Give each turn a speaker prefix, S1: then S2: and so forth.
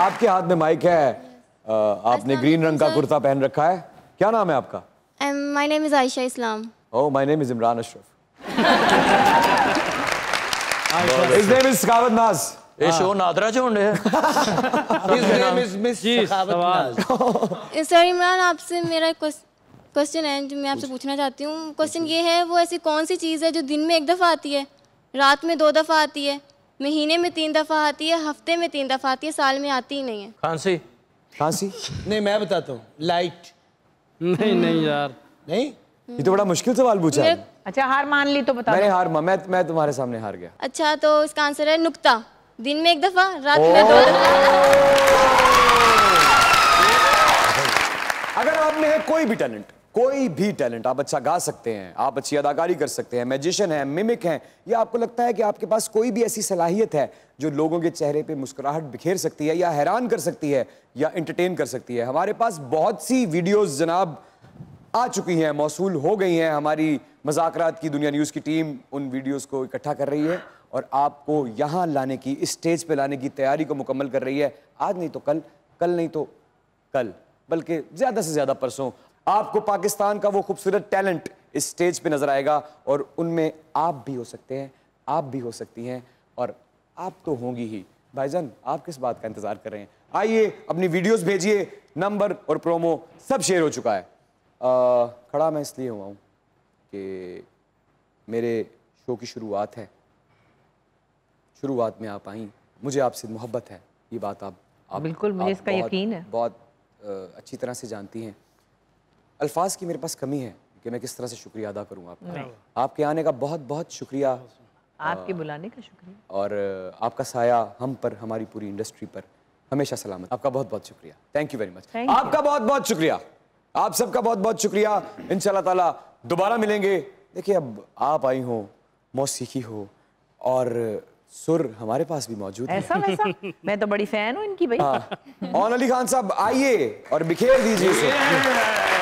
S1: आपके हाथ में माइक है आपने ग्रीन रंग का कुर्ता पहन रखा है क्या नाम है आपका
S2: my name is Ayesha Islam
S1: oh my name is Imran Ashraf name is Naaz ये शो नादरा जो
S2: सर इमरान uh, आपसे मेरा क्वेश्चन है जो मैं आपसे पूछना चाहती हूँ क्वेश्चन ये है वो ऐसी कौन सी चीज़ है जो दिन में एक दफ़ा आती है रात में दो दफ़ा आती है महीने में तीन दफ़ा आती है हफ्ते में तीन दफ़ा आती है साल में आती ही नहीं है
S1: खांसी खांसी नहीं मैं बताता हूँ लाइट नहीं नहीं यार नहीं
S2: ये तो बड़ा मुश्किल सवाल पूछा अच्छा हार मान ली तो बता मैंने हार
S1: मैं मैं तुम्हारे सामने हार गया
S2: अच्छा तो इसका आंसर है नुक्ता दिन में एक दफा रात में दो दफा अगर आप में
S1: है कोई भी टैलेंट कोई भी टैलेंट आप अच्छा गा सकते हैं आप अच्छी अदाकारी कर सकते हैं मैजिशियन हैं मिमिक हैं या आपको लगता है कि आपके पास कोई भी ऐसी सलाहियत है जो लोगों के चेहरे पे मुस्कुराहट बिखेर सकती है या हैरान कर सकती है या इंटरटेन कर सकती है हमारे पास बहुत सी वीडियोज़ जनाब आ चुकी हैं मौसू हो गई हैं हमारी मजाकरात की दुनिया न्यूज़ की टीम उन वीडियोज़ को इकट्ठा कर रही है और आपको यहाँ लाने की स्टेज पर लाने की तैयारी को मुकम्मल कर रही है आज नहीं तो कल कल नहीं तो कल बल्कि ज़्यादा से ज़्यादा परसों आपको पाकिस्तान का वो खूबसूरत टैलेंट इस स्टेज पे नजर आएगा और उनमें आप भी हो सकते हैं आप भी हो सकती हैं और आप तो होंगी ही भाईजान आप किस बात का इंतजार कर रहे हैं आइए अपनी वीडियोस भेजिए नंबर और प्रोमो सब शेयर हो चुका है आ, खड़ा मैं इसलिए हुआ हूँ कि मेरे शो की शुरुआत है शुरुआत में आप आई मुझे आपसे मोहब्बत है ये बात आप, आप बिल्कुल मुझे इसका यकीन है बहुत आ, अच्छी तरह से जानती हैं अल्फाज की मेरे पास कमी है कि मैं किस तरह से शुक्रिया अदा करूँ आपका आपके आने का बहुत बहुत शुक्रिया आपके बुलाने का शुक्रिया और आपका साया हम पर हमारी पूरी इंडस्ट्री पर हमेशा सलामत आपका बहुत बहुत शुक्रिया थैंक यू वेरी मच आपका बहुत बहुत शुक्रिया आप सबका बहुत बहुत शुक्रिया इन ताला दोबारा मिलेंगे देखिए अब आप आई हो मौसीकी हो और सुर हमारे पास भी मौजूद है ऐसा वैसा मैं तो बड़ी फैन हूँ इनकी भाई हाँ। अली खान साहब आइए और बिखेर दीजिए